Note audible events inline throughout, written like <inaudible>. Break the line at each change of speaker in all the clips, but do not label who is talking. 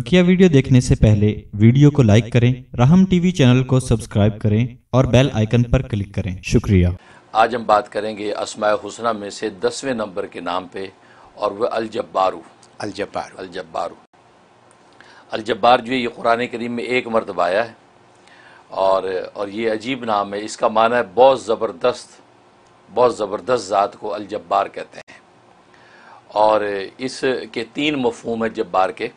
बकिया वीडियो देखने से पहले वीडियो को लाइक करें राहम टीवी चैनल को सब्सक्राइब करें और बेल आइकन पर क्लिक करें शुक्रिया
आज हम बात करेंगे असमाय हुसना में से दसवें नंबर के नाम पे और वह अलजब्बारू अलजब्बार अलजब्बारू अलजब्बार जो है ये कुरान करीम में एक मरतबा आया है और और ये अजीब नाम है इसका माना है बहुत ज़बरदस्त बहुत ज़बरदस्त ज़ात को अलजब्बार कहते हैं और इसके तीन मफहूम है जब्बार के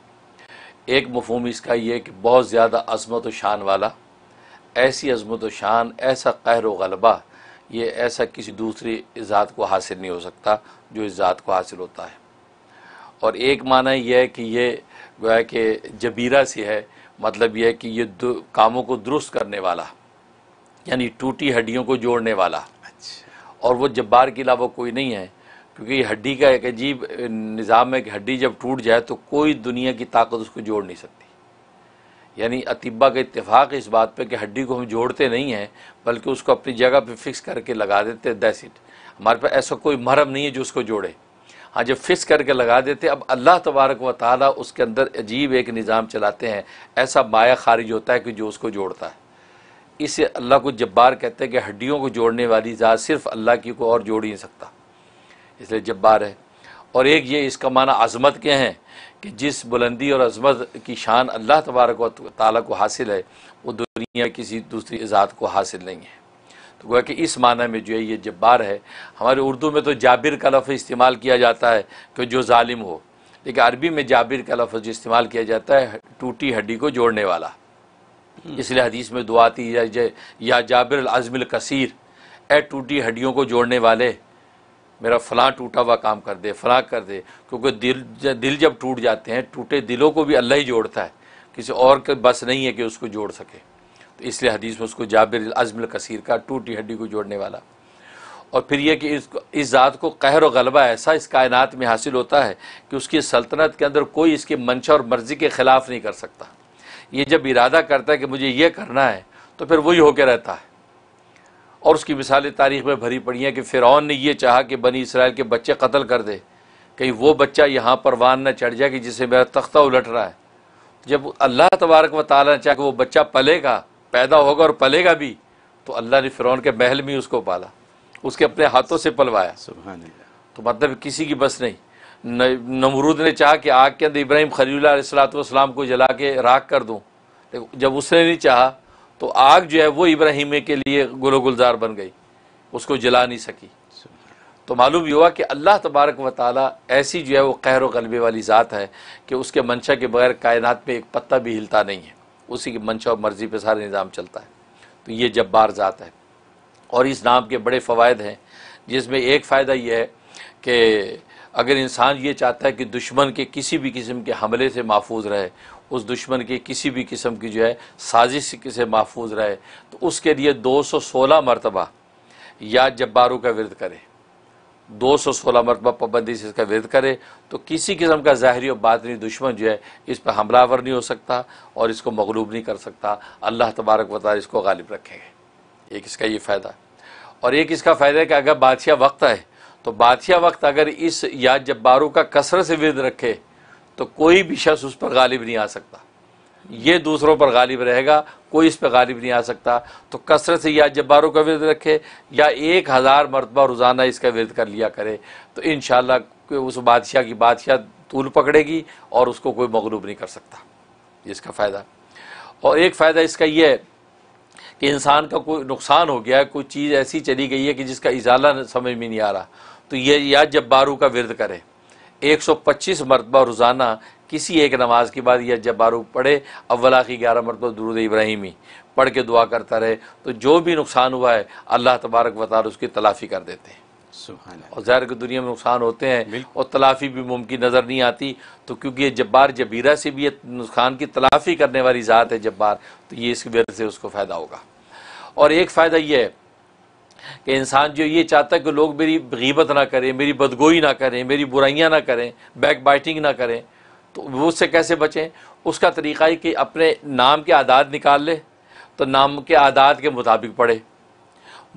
एक मफहम इसका यह कि बहुत ज़्यादा अजमत व शान वाला ऐसी अजमत व शान ऐसा कहर वलबा ये ऐसा किसी दूसरी ज़ात को हासिल नहीं हो सकता जो इस ज़ात को हासिल होता है और एक माना यह है कि ये है कि जबीरा से है मतलब यह है कि ये कामों को दुरुस्त करने वाला यानी टूटी हड्डियों को जोड़ने वाला अच्छा। और वो जब्बार के अलावा कोई नहीं है क्योंकि हड्डी का एक अजीब निज़ाम है कि हड्डी जब टूट जाए तो कोई दुनिया की ताकत उसको जोड़ नहीं सकती यानी अतिबा का इतफाक़ इस बात पे कि हड्डी को हम जोड़ते नहीं हैं बल्कि उसको अपनी जगह पे फिक्स करके लगा देते दैस इट हमारे पास ऐसा कोई मरहम नहीं है जो उसको जोड़े हाँ जब फिक्स करके लगा देते अब अल्लाह तबारक व ताली उसके अंदर अजीब एक निज़ाम चलाते हैं ऐसा माया खारिज होता है कि जो उसको जोड़ता है इसे अल्लाह को जब्बार कहते हैं कि हड्डियों को जोड़ने वाली ज़ात सिर्फ़ अल्लाह की को और जोड़ ही नहीं सकता इसलिए जब्बार है और एक ये इसका माना अजमत के हैं कि जिस बुलंदी और अजमत की शान अल्लाह तबारक ताल को हासिल है वो दुनिया किसी दूसरी ईजाद को हासिल नहीं है तो गोया कि इस माना में जो है ये जब्बार है हमारे उर्दू में तो जाबिर का लफ्ज़ इस्तेमाल किया जाता है कि जो ालिम हो लेकिन अरबी में जाबिर का लफ्ज़ इस्तेमाल किया जाता है टूटी हड्डी को जोड़ने वाला हम्म। इसलिए हदीस में दुआती या, या जाबिर अज़मिल कसीर ए टूटी हड्डियों को जोड़ने वाले मेरा फलां टूटा हुआ काम कर दे फलां कर दे क्योंकि दिल दिल जब टूट जाते हैं टूटे दिलों को भी अल्लाह ही जोड़ता है किसी और के बस नहीं है कि उसको जोड़ सके तो इसलिए हदीस में उसको जाबिर अजमल कसीर का टूटी हड्डी को जोड़ने वाला और फिर यह कि इसको इस ज़ात को कहर व गलबा ऐसा इस कायनात में हासिल होता है कि उसकी सल्तनत के अंदर कोई इसकी मंशा और मर्ज़ी के ख़िलाफ़ नहीं कर सकता ये जब इरादा करता है कि मुझे ये करना है तो फिर वही होकर रहता है और उसकी मिसाल तारीख में भरी पड़ी हैं कि फ़िरौन ने यह चाहा कि बनी इसराइल के बच्चे कत्ल कर दे कहीं वो बच्चा यहाँ पर परवान न चढ़ जाए कि जिसे मेरा तख्ता उलट रहा है जब अल्लाह तबारक व ताली ने चाहे कि वो बच्चा पलेगा पैदा होगा और पलेगा भी तो अल्लाह ने फ़िरौन के महल में उसको पाला उसके अपने हाथों से पलवाया तो मतलब किसी की बस नहीं नमरूद ने चाहा कि आग के अंदर इब्राहिम खलील सलात को जला के राख कर दूँ जब उसने नहीं चाहा तो आग जो है वो इब्राहिम के लिए गुलो गुलजार बन गई उसको जला नहीं सकी तो मालूम हुआ कि अल्लाह तबारक व ताली ऐसी जो है वो कहर व गलबे वाली ज़ात है कि उसके मंशा के बगैर कायनात में एक पत्ता भी हिलता नहीं है उसी की मंशा और मर्ज़ी पर सारा निज़ाम चलता है तो ये जब्बार ज़ात है और इस नाम के बड़े फ़वाद हैं जिसमें एक फ़ायदा यह है कि अगर इंसान ये चाहता है कि दुश्मन के किसी भी किस्म के हमले से महफूज रहे उस दुश्मन के किसी भी किस्म की जो है साजिश से महफूज रहे तो उसके लिए दो सौ सोलह मरतबा या जब्बारों का विरद करे दो सौ सोलह मरतबा पाबंदी से इसका विरद करे तो किसी किस्म का ज़ाहरी और बातनी दुश्मन जो है इस पर हमलावर नहीं हो सकता और इसको मगलूब नहीं कर सकता अल्लाह तबारक वाली इसको गालिब रखेंगे एक इसका ये फ़ायदा और एक इसका फ़ायदा है कि अगर बादशाह वक्त आए तो बादशाह वक्त अगर इस या जब्बारों का कसरत से विरद रखे तो कोई भी शख्स उस पर गालिब नहीं आ सकता ये दूसरों पर गालिब रहेगा कोई इस पर गालिब नहीं आ सकता तो कसरत से या जब्बारों का विरद रखे या एक हज़ार मरतबा रोज़ाना इसका विरद कर लिया करे तो इन उस बादशाह की बादशाह तूल पकड़ेगी और उसको कोई मगलूब नहीं कर सकता इसका फ़ायदा और एक फ़ायदा इसका यह है कि इंसान का कोई नुकसान हो गया है कोई चीज़ ऐसी चली गई है कि जिसका इजाला समझ में नहीं आ रहा तो ये या जब्बारू का विरद करें 125 मरतबा रोज़ाना किसी एक नमाज के बाद यह बारू पढ़े अव्वला की ग्यारह मरतबा दरूद इब्राहिमी पढ़ के दुआ करता रहे तो जो भी नुकसान हुआ है अल्लाह तबारक वतार उसकी तलाफ़ी कर देते हैं और ज़ाहिर की दुनिया में नुकसान होते हैं और तलाफ़ी भी मुमकिन नज़र नहीं आती तो क्योंकि ये जब्बार जबीरा से भी ये नुकसान की तलाफ़ी करने वाली ज़ात है जब्बार तो ये इसकी वजह से उसको फ़ायदा होगा और एक फ़ायदा ये है कि इंसान जो ये चाहता है कि लोग मेरी गीबत ना करें मेरी बदगोई ना करें मेरी बुराइयाँ ना करें बैक बाइटिंग ना करें तो वो उससे कैसे बचें उसका तरीका है कि अपने नाम के आदात निकाल ले तो नाम के आदात के मुताबिक पढ़े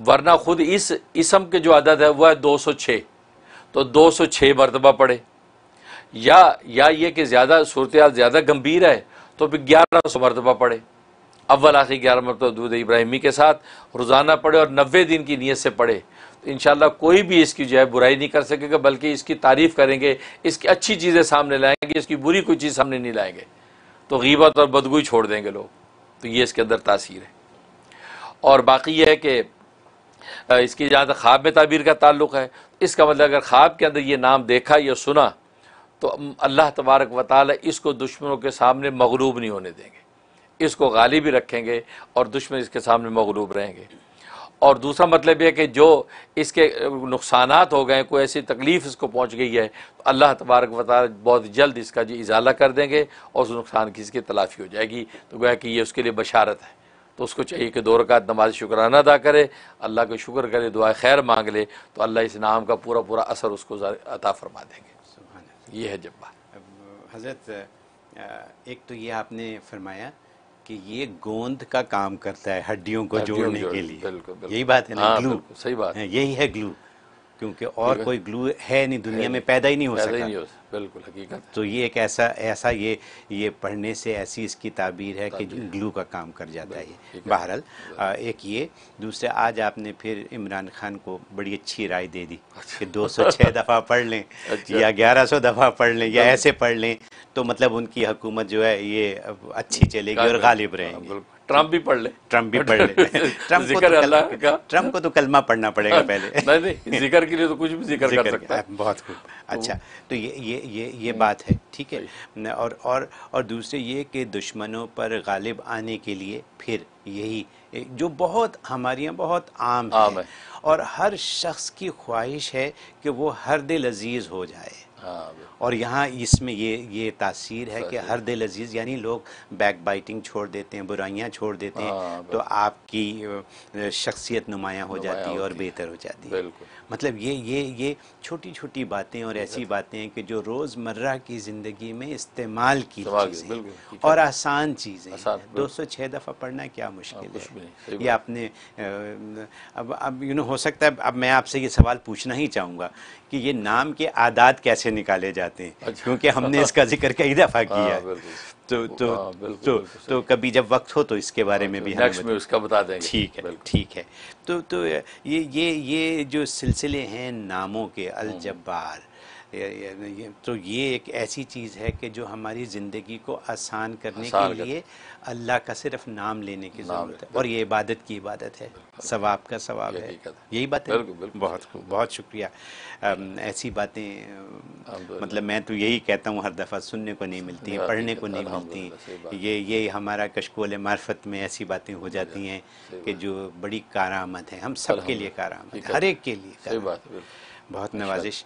वरना ख़ुद इस इसम के जो आदत है वह है दो सौ छः तो दो सौ छः मरतबा पढ़े या या ये कि ज़्यादा सूरत ज़्यादा गंभीर है तो फिर ग्यारह सौ मरतबा पढ़े अव्वल आखिरी ग्यारह मरत तो दूध इब्राहिमी के साथ रोज़ाना पढ़े और नबे दिन की नीयत से पढ़े तो इन कोई भी इसकी जो है बुराई नहीं कर सकेगा बल्कि इसकी तारीफ़ करेंगे इसकी अच्छी चीज़ें सामने लाएंगे इसकी बुरी कोई चीज़ सामने नहीं लाएंगे तो गीबत और बदगुई छोड़ देंगे लोग तो ये इसके अंदर तासीर है और बाकी यह है कि इसकी जहाँ तक ख्वाब में ताबीर का ताल्लुक है इसका मतलब अगर ख्वाब के अंदर ये नाम देखा या सुना तो अल्लाह तबारक वाली इसको दुश्मनों के सामने मगरूब नहीं होने देंगे इसको गाली भी रखेंगे और दुश्मन इसके सामने मगलूब रहेंगे और दूसरा मतलब यह कि जो इसके नुकसान हो गए कोई ऐसी तकलीफ़ इसको पहुँच गई है तो अल्लाह तबारक वाल बहुत जल्द इसका जी इजाला कर देंगे और उस नुकसान की इसकी तलाफी हो जाएगी तो गोया कि ये उसके लिए बशारत है तो उसको चाहिए कि दो रकात नमाज शुक्राना अदा करे अल्लाह का शुक्र करे दुआ खैर मांग ले तो अल्लाह इस नाम का पूरा पूरा असर उसको
अता फरमा देंगे ये है जब बात हज़रत एक तो ये आपने फरमाया कि ये गोंद का काम करता है हड्डियों को जोड़ने के लिए बिल्कुल, यही बात है ना हाँ, ग्लू सही बात है हाँ, यही है ग्लू क्योंकि और कोई ग्लू है नहीं दुनिया में पैदा ही नहीं हो सकता नहीं हो
बिल्कुल हकीकत
तो ये एक ऐसा ऐसा ये ये पढ़ने से ऐसी इसकी ताबीर है कि ग्लू का काम कर जाता है बहरहाल एक ये दूसरे आज आपने फिर इमरान खान को बड़ी अच्छी राय दे दी अच्छा। कि दो सौ छः <laughs> दफ़ा अच्छा। पढ़ लें या ग्यारह सौ दफ़ा पढ़ लें या ऐसे पढ़ लें तो मतलब उनकी हुकूमत जो है ये अच्छी चलेगी और गालिब हाँ, रहेंगे ट्रम्प भी पढ़ ले ट्रम्प भी पढ़ ले ट्रम्प <laughs> को तो अल्लाह का ट्रम्प को तो कलमा पढ़ना पड़ेगा <laughs> पहले नहीं नहीं जिक्र के लिए तो कुछ भी जिक्र कर सकता है हाँ, बहुत खूब तो- अच्छा तो ये ये ये ये बात है ठीक है और और और दूसरे ये कि दुश्मनों पर गालिब आने के लिए फिर यही जो बहुत हमारे यहाँ बहुत आम, आम है और हर शख्स की ख्वाहिश है कि वो हर दिल अजीज़ हो जाए हाँ। और यहाँ इसमें ये ये तासीर है कि हर दिल अजीज़ यानी लोग बैक बाइटिंग छोड़ देते हैं बुराइयाँ छोड़ देते हैं हाँ, तो आपकी शख्सियत नुमाया हो जाती है और बेहतर हो जाती है मतलब ये ये ये छोटी छोटी बातें और ऐसी बातें हैं कि जो रोज़मर्रा की ज़िंदगी में इस्तेमाल की चीज़ें और आसान चीज़ें दो सौ छः दफ़ा पढ़ना क्या मुश्किल हाँ, है ये आपने अब अब यू नो हो सकता है अब मैं आपसे ये सवाल पूछना ही चाहूँगा कि ये नाम के आदात कैसे से निकाले जाते हैं अच्छा। क्योंकि हमने इसका जिक्र कई दफ़ा <laughs> हाँ, किया आ, तो तो आ, हाँ, तो तो कभी जब वक्त हो तो इसके बारे में भी नेक्स्ट अच्छा, में उसका बता देंगे ठीक है ठीक है तो तो ये ये ये जो सिलसिले हैं नामों के हम्म। अलजब्बार तो ये एक ऐसी चीज़ है कि जो हमारी ज़िंदगी को आसान करने के लिए अल्लाह का सिर्फ नाम लेने की ज़रूरत है और ये इबादत की इबादत है सवाब का सवाब है यही बात है बहुत बहुत शुक्रिया ऐसी बातें मतलब मैं तो यही कहता हूँ हर दफ़ा सुनने को नहीं मिलती है पढ़ने को नहीं मिलती ये ये हमारा कशकोल मार्फत में ऐसी बातें हो जाती हैं कि जो बड़ी कारामद है हम सब के लिए कारामद हर एक के लिए बहुत अच्छा। नवाजिश